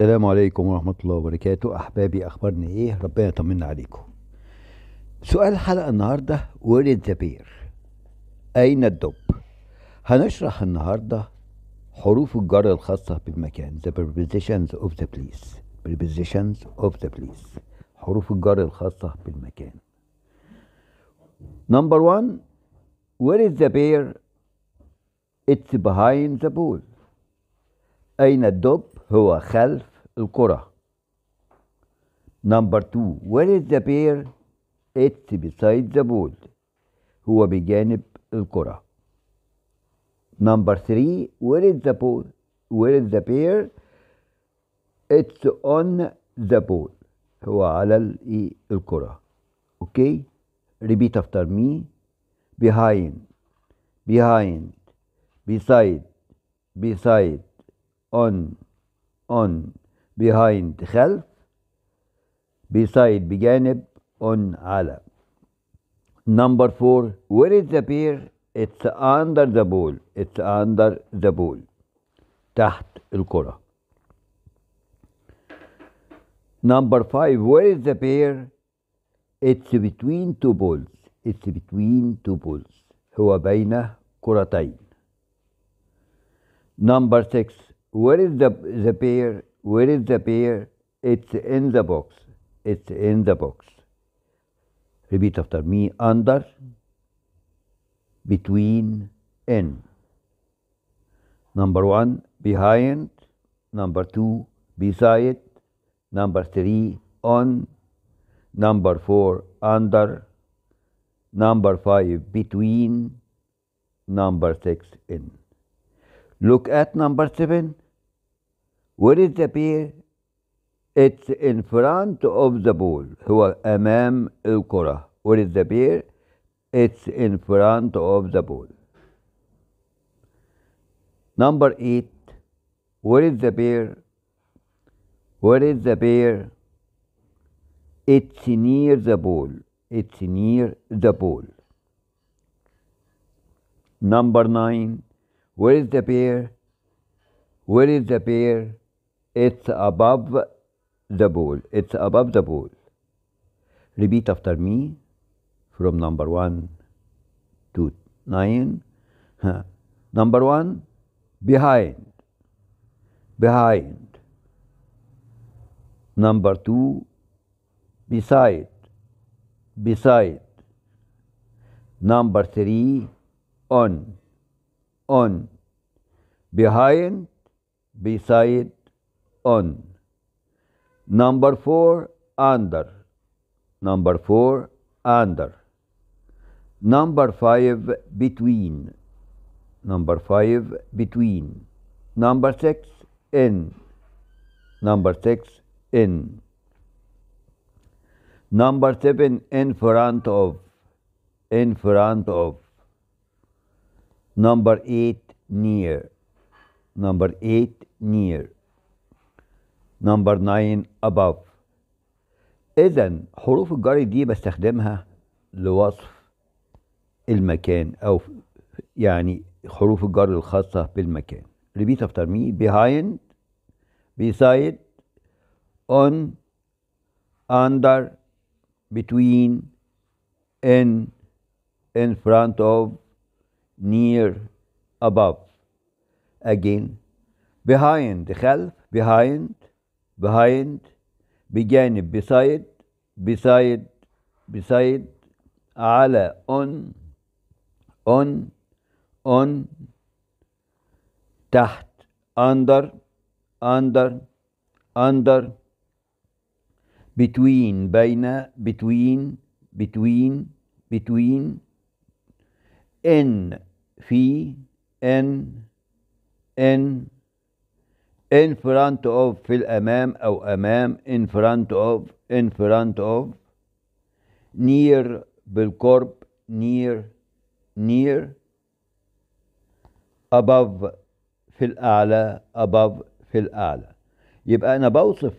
السلام عليكم ورحمة الله وبركاته أحبابي أخبارنا إيه ربنا يطمنا عليكم سؤال حلقة النهاردة وير ذا أين الدب هنشرح النهاردة حروف الجر الخاصة بالمكان the prepositions of the place prepositions of the place حروف الجر الخاصة بالمكان number one where is the bear it's behind the pool أين الدب هو خلف الكرة Number two, where is the bear it's beside the ball هو بجانب الكرة Number three, where is the ball where is the bear it's on the ball هو على الايه الكرة اوكي repeat after me behind behind beside beside on on behind خلف beside بجانب on على number four where is the pair it's under the bull. it's under the bull. تحت الكرة number five where is the pair it's between two balls it's between two balls هو بين كرتين number six where is the, the bear? Where is the bear? It's in the box. It's in the box. Repeat after me. Under, between, in. Number one, behind. Number two, beside. Number three, on. Number four, under. Number five, between. Number six, in. Look at number seven. Where is the bear? It's in front of the bull. هو أمام القرى. Where is the bear? It's in front of the ball. Number eight. Where is the bear? Where is the bear? It's near the ball. It's near the ball. Number nine. Where is the bear? Where is the bear? It's above the bowl. It's above the bowl. Repeat after me from number 1 to 9. number 1, behind. Behind. Number 2, beside. Beside. Number 3, on on, behind, beside, on. Number four, under. Number four, under. Number five, between. Number five, between. Number six, in. Number six, in. Number seven, in front of. In front of. number 8 near number 8 near number 9 above اذا حروف الجر دي بستخدمها لوصف المكان او يعني حروف الجر الخاصة بالمكان repeat after me behind beside on under between in in front of near, above. Again, behind, خلف, behind, behind, بجانب, beside, beside, beside, على, on, on, on, تحت, under, under, under, between, بين, between, between, between, in, في ان ان in front of في الأمام أو أمام in front of in front of near بالقرب near near above في الأعلى above في الأعلى يبقى أنا بوصف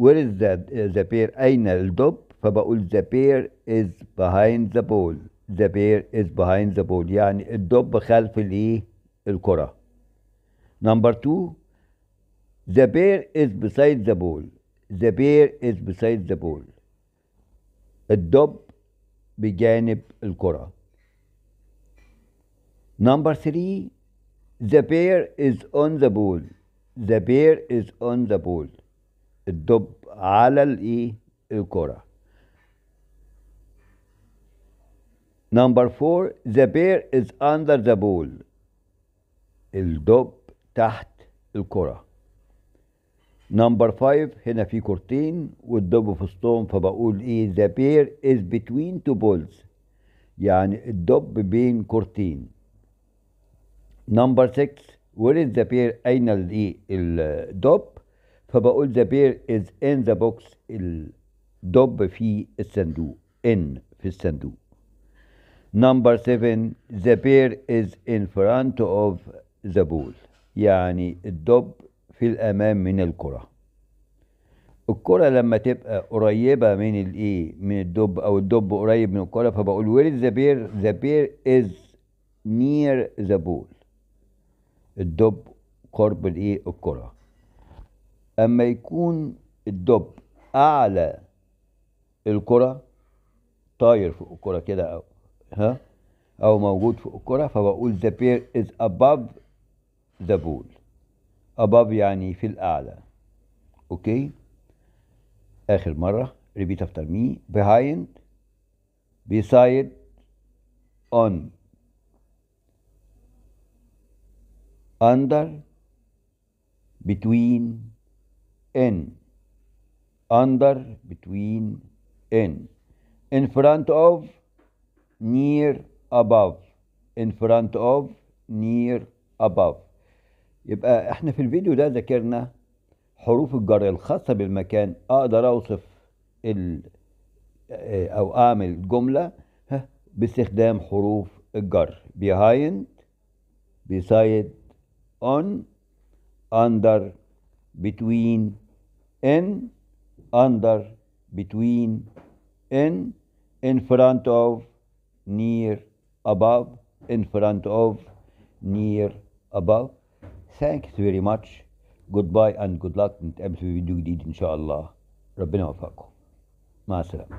where is the, the pair أين الدب فبقول the pair is behind the ball ذا بير از بيهايند ذا بول يعني الدب خلف الايه الكره نمبر 2 ذا بير از بيسايد ذا بول ذا بير از بيسايد ذا بول الدب بجانب الكره نمبر 3 ذا بير از اون ذا بول ذا بير از اون ذا بول الدب على الايه الكره Number four, the bear is under the ball. الدب تحت الكرة. Number five هنا في كورتين والدب في وسطهم فبقول ايه the bear is between two balls. يعني الدب بين كورتين. Number six where is the bear أين الايه الدب فبقول the bear is in the box الدب في الصندوق in في الصندوق. Number seven, the bear is in front of the bull. يعني الدب في الأمام من الكرة. الكرة لما تبقى قريبة من الإيه؟ من الدب أو الدب قريب من الكرة فبقول where is the bear؟ The bear is near the bull. الدب قرب الإيه؟ الكرة. أما يكون الدب أعلى الكرة طاير فوق الكرة كده أو ها او موجود فوق الكره فبقول the pear is above the pool above يعني في الاعلى اوكي اخر مره repeat after me behind beside on under between in under between in in front of near above in front of near above يبقى احنا في الفيديو ده ذاكرنا حروف الجر الخاصة بالمكان اقدر اوصف ال او اعمل جملة باستخدام حروف الجر behind beside on under between in under between in in front of near, above, in front of, near, above. Thanks very much. Goodbye and good luck نتقابل في فيديو جديد إن شاء الله ربنا يوفقكم مع السلامة